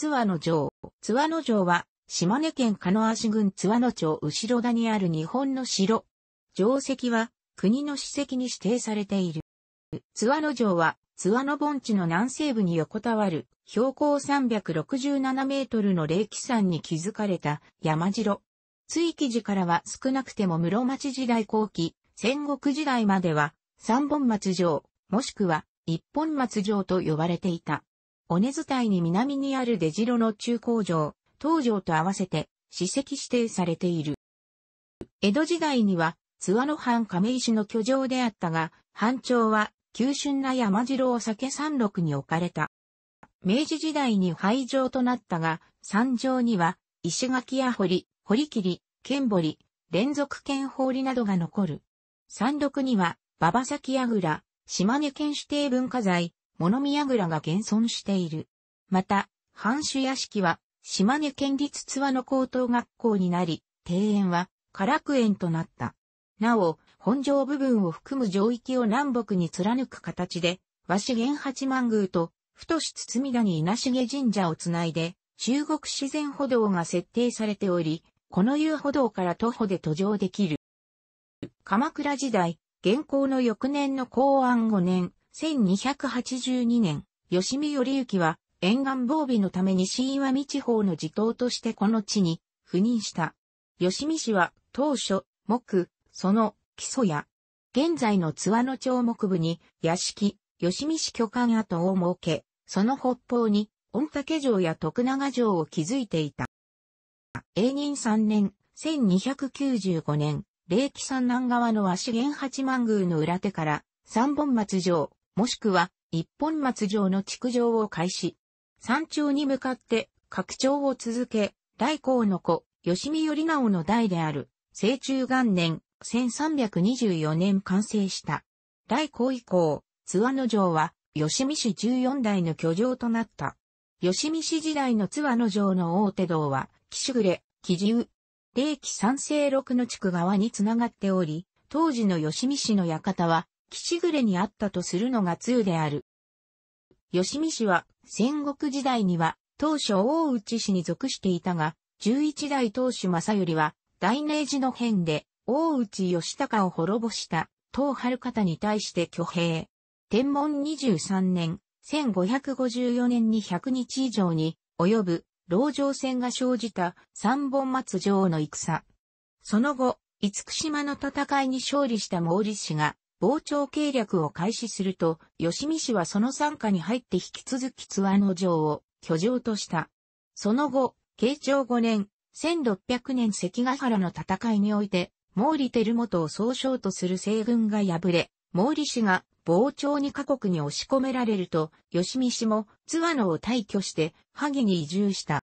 津和野城。津和野城は、島根県鹿野足郡津和野町後田にある日本の城。城石は、国の史跡に指定されている。津和野城は、津和野盆地の南西部に横たわる、標高367メートルの霊気山に築かれた山城。追記時からは少なくても室町時代後期、戦国時代までは、三本松城、もしくは一本松城と呼ばれていた。尾根伝いに南にある出城の中工場、東城と合わせて、史跡指定されている。江戸時代には、津和野藩亀石の居城であったが、藩町は、急峻な山城を避け山麓に置かれた。明治時代に廃城となったが、山城には、石垣や堀、堀切、剣堀、連続剣堀などが残る。山麓には、馬場崎櫓、島根県指定文化財、物見櫓が現存している。また、藩主屋敷は、島根県立津和野高等学校になり、庭園は、唐楽園となった。なお、本城部分を含む上域を南北に貫く形で、和紙源八幡宮と、太し包谷稲重神社をつないで、中国自然歩道が設定されており、この遊歩道から徒歩で途上できる。鎌倉時代、現行の翌年の公安5年、1282年、吉見頼之は沿岸防備のために新岩見地方の地頭としてこの地に赴任した。吉見氏は当初、木、その基礎や、現在の津和野町木部に屋敷、吉見市巨漢跡を設け、その北方に御嶽城や徳永城を築いていた。永仁3年、1295年、霊気山南側の和資源八幡宮の裏手から、三本松城、もしくは一本松城の築城を開始。山頂に向かって拡張を続け、大光の子、吉見頼直の代である、清中元年、1324年完成した。大光以降、津和野城は、吉見市14代の居城となった。吉見市時代の津和野城の大手道は、岸暮れ、木獣、霊気三世六の地区側につながっており、当時の吉見市の館は、岸暮れにあったとするのが通である。吉見氏は戦国時代には当初大内氏に属していたが、十一代当主正頼は大明寺の変で大内義高を滅ぼした東春方に対して挙兵。天文23年、1554年に100日以上に及ぶ牢城戦が生じた三本松城の戦。その後、福島の戦いに勝利した毛利氏が傍聴計略を開始すると、吉見氏はその参加に入って引き続き津和野城を居城とした。その後、慶長5年、1600年関ヶ原の戦いにおいて、毛利輝元を総称とする西軍が敗れ、毛利氏が傍聴に過国に押し込められると、吉見氏も津和野を退去して、萩に移住した。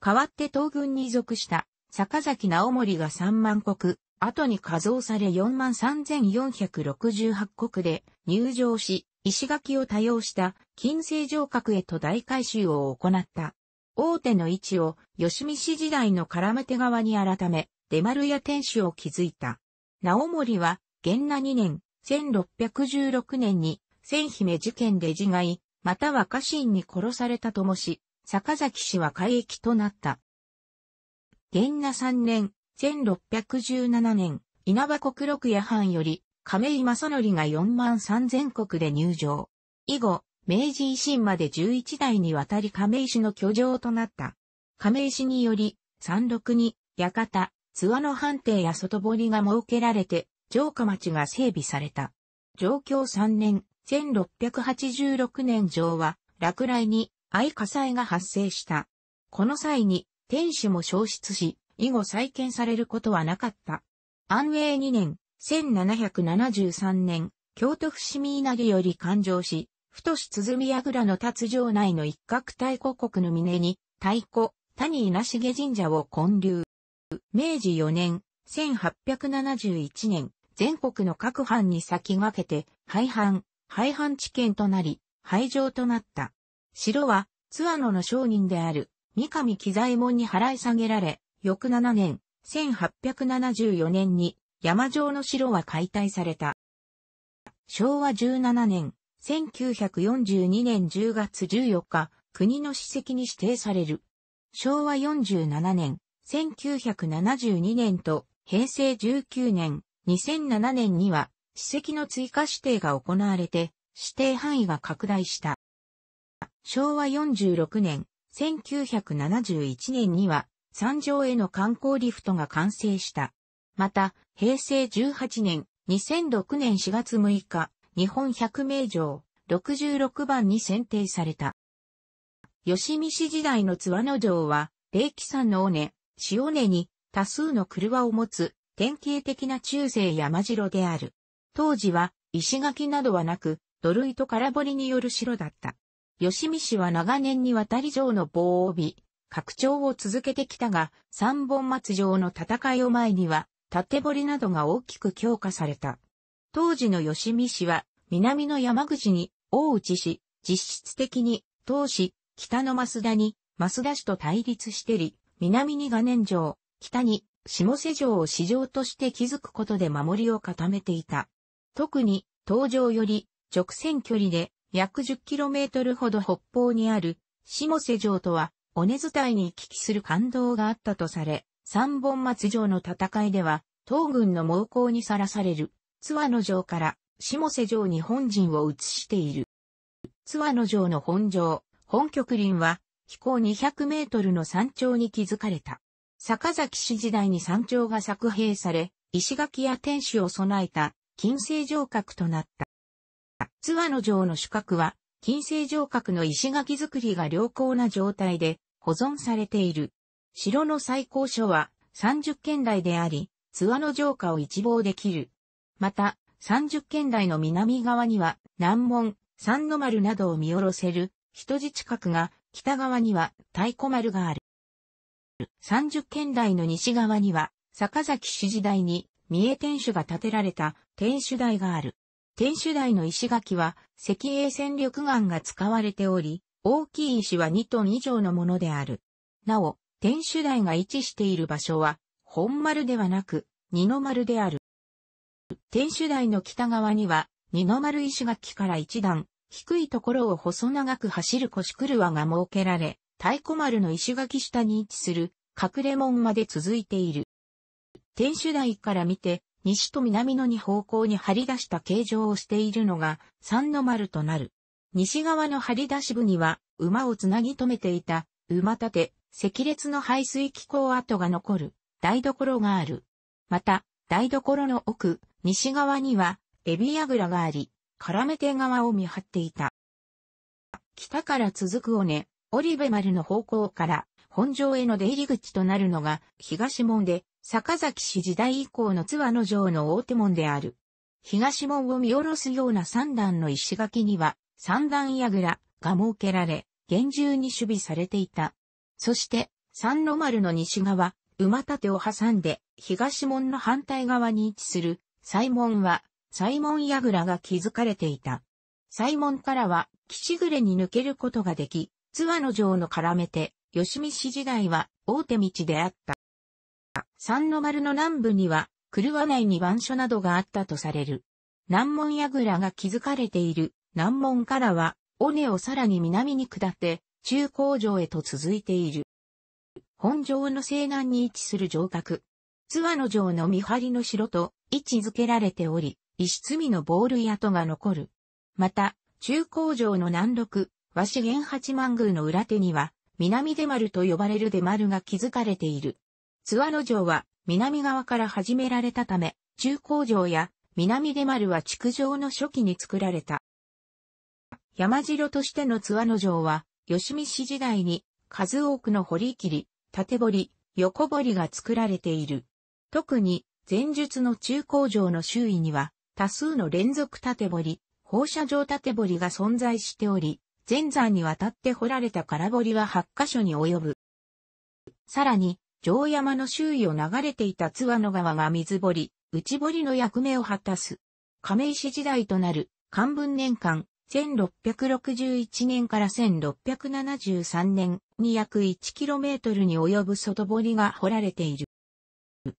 代わって東軍に属した、坂崎直盛が三万国、後に加増され43,468国で入場し、石垣を多用した金星城郭へと大改修を行った。大手の位置を吉見氏時代の絡め手側に改め、出丸屋天守を築いた。直森は、元那2年、1616年に、千姫事件で自害、または家臣に殺されたともし、坂崎氏は海域となった。元那3年、1617年、稲葉国六夜藩より、亀井正則が4万3000国で入場。以後、明治維新まで11代にわたり亀井氏の居城となった。亀井氏により、山麓に、館、津和の藩邸や外堀が設けられて、城下町が整備された。上京3年、1686年上は、落雷に、相火災が発生した。この際に、天守も消失し、以後再建されることはなかった。安永2年、1773年、京都伏見稲荷より勘定し、太し鼓らの達場内の一角太鼓国の峰に、太鼓、谷稲重神社を建立。明治4年、1871年、全国の各藩に先駆けて、廃藩、廃藩地県となり、廃城となった。城は、津和野の商人である、三上喜左衛門に払い下げられ、翌7年、1874年に山城の城は解体された。昭和17年、1942年10月14日、国の史跡に指定される。昭和47年、1972年と平成19年、2007年には史跡の追加指定が行われて、指定範囲が拡大した。昭和46年、1971年には山上への観光リフトが完成した。また、平成18年、2006年4月6日、日本百名城、66番に選定された。吉見市時代の津和野城は、霊気山の尾根、潮根に多数の車を持つ典型的な中世山城である。当時は石垣などはなく、土塁と空堀による城だった。吉見市は長年にわたり城の防を拡張を続けてきたが、三本松城の戦いを前には、縦堀などが大きく強化された。当時の吉見市は、南の山口に、大内市、実質的に、東市、北の増田に、増田市と対立してり、南に画年城、北に、下瀬城を市場として築くことで守りを固めていた。特に、東城より、直線距離で、約 10km ほど北方にある、下瀬城とは、尾根伝いに行き来する感動があったとされ、三本松城の戦いでは、東軍の猛攻にさらされる、津和野城から下瀬城に本陣を移している。津和野城の本城、本局林は、飛行200メートルの山頂に築かれた。坂崎氏時代に山頂が作兵され、石垣や天守を備えた、金星城郭となった。津和野城の主郭は、金星城郭の石垣作りが良好な状態で、保存されている。城の最高所は30県台であり、諏訪の城下を一望できる。また、30県台の南側には南門、三の丸などを見下ろせる人質くが、北側には太鼓丸がある。30県台の西側には、坂崎主時代に三重天守が建てられた天守台がある。天守台の石垣は石英戦力岩が使われており、大きい石は2トン以上のものである。なお、天守台が位置している場所は、本丸ではなく、二の丸である。天守台の北側には、二の丸石垣から一段、低いところを細長く走る腰車が設けられ、太鼓丸の石垣下に位置する隠れ門まで続いている。天守台から見て、西と南の2方向に張り出した形状をしているのが、三の丸となる。西側の張り出し部には、馬をつなぎ止めていた、馬立て、赤列の排水機構跡が残る、台所がある。また、台所の奥、西側には、エビヤグラがあり、絡め手側を見張っていた。北から続く尾根、オリベ丸の方向から、本城への出入り口となるのが、東門で、坂崎氏時代以降の津和野城の大手門である。東門を見下ろすような三段の石垣には、三段櫓が設けられ、厳重に守備されていた。そして、三路丸の西側、馬立を挟んで、東門の反対側に位置する、西門は、西門櫓が築かれていた。西門からは、岸暮れに抜けることができ、津和野城の絡めて、吉見市時代は大手道であった。三の丸の南部には、狂わない二番所などがあったとされる。南門櫓が築かれている南門からは、尾根をさらに南に下って、中高城へと続いている。本城の西南に位置する城郭。津和野城の見張りの城と位置づけられており、石積みの防類跡が残る。また、中高城の南麓、和紙玄八幡宮の裏手には、南出丸と呼ばれる出丸が築かれている。津和野城は南側から始められたため、中高城や南出丸は築城の初期に作られた。山城としての津和野城は、吉見市時代に数多くの堀切、り、縦堀、横堀が作られている。特に、前述の中高城の周囲には、多数の連続縦堀、放射状縦堀が存在しており、前山にわたって掘られた空堀は8カ所に及ぶ。さらに、城山の周囲を流れていた津和野川が水堀、内堀の役目を果たす。亀石時代となる、漢文年間、1661年から1673年に約 1km に及ぶ外堀が掘られている。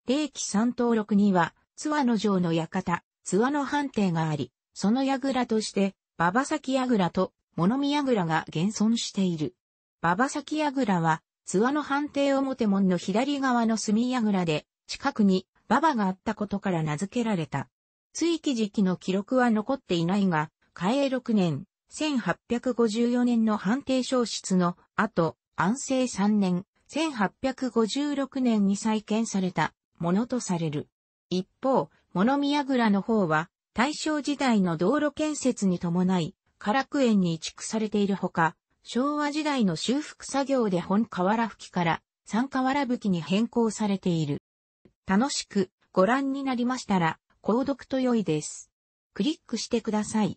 霊気三登録には、津和野城の館、津和野判定があり、その櫓として、馬場崎櫓と物見櫓が現存している。馬場崎櫓は、津和野判定表門の左側の隅櫓で、近くに馬場があったことから名付けられた。追記時期の記録は残っていないが、嘉永6年、1854年の判定消失の後、安政3年、1856年に再建されたものとされる。一方、物宮櫓の方は、大正時代の道路建設に伴い、唐楽園に移築されているほか、昭和時代の修復作業で本河原吹きから三河原吹きに変更されている。楽しくご覧になりましたら、購読と良いです。クリックしてください。